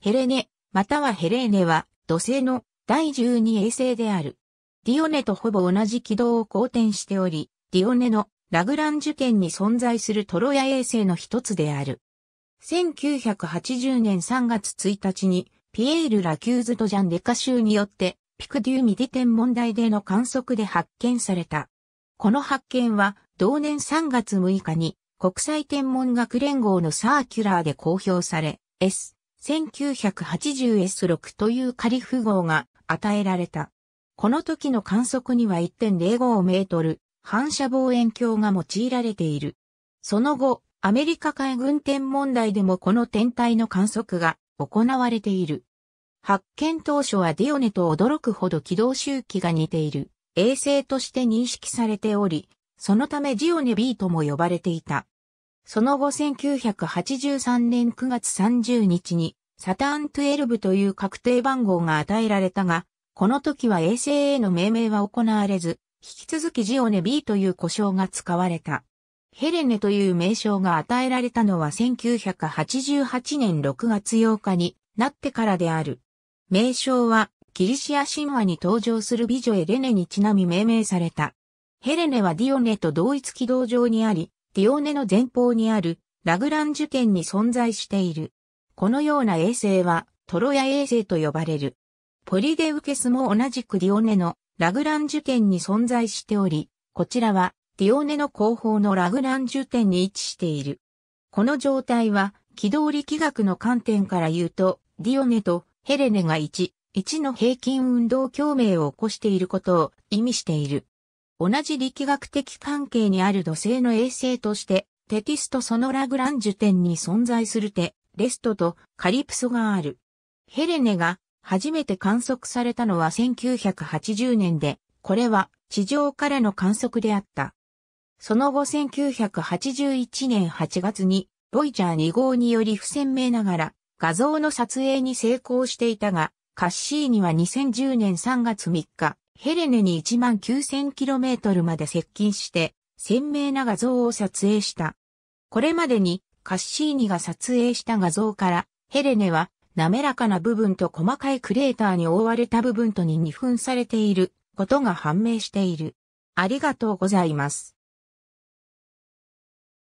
ヘレネ、またはヘレーネは、土星の第12衛星である。ディオネとほぼ同じ軌道を公転しており、ディオネのラグラン受験に存在するトロヤ衛星の一つである。1980年3月1日に、ピエール・ラキューズとジャン・デカ州によって、ピクデューミディ天文台での観測で発見された。この発見は、同年3月6日に、国際天文学連合のサーキュラーで公表され、S、1980S6 というカリフ号が与えられた。この時の観測には1.05メートル反射望遠鏡が用いられている。その後、アメリカ海軍天文台でもこの天体の観測が行われている。発見当初はディオネと驚くほど軌道周期が似ている衛星として認識されており、そのためジオネ B とも呼ばれていた。その後1983年9月30日にサターン12という確定番号が与えられたが、この時は衛星への命名は行われず、引き続きジオネ B という呼称が使われた。ヘレネという名称が与えられたのは1988年6月8日になってからである。名称はギリシア神話に登場する美女エレネにちなみ命名された。ヘレネはディオネと同一軌道上にあり、ディオネの前方にあるラグランジュ圏に存在している。このような衛星はトロヤ衛星と呼ばれる。ポリデウケスも同じくディオネのラグランジュ点に存在しており、こちらはディオネの後方のラグランジュ点に位置している。この状態は軌道力学の観点から言うと、ディオネとヘレネが1、1の平均運動共鳴を起こしていることを意味している。同じ力学的関係にある土星の衛星として、テティストそのラグランジュ点に存在するテレストとカリプソがある。ヘレネが初めて観測されたのは1980年で、これは地上からの観測であった。その後1981年8月に、ボイジャー2号により不鮮明ながら、画像の撮影に成功していたが、カッシーニは2010年3月3日、ヘレネに 19,000km まで接近して、鮮明な画像を撮影した。これまでにカッシーニが撮影した画像から、ヘレネは滑らかな部分と細かいクレーターに覆われた部分とに二分されていることが判明している。ありがとうございます。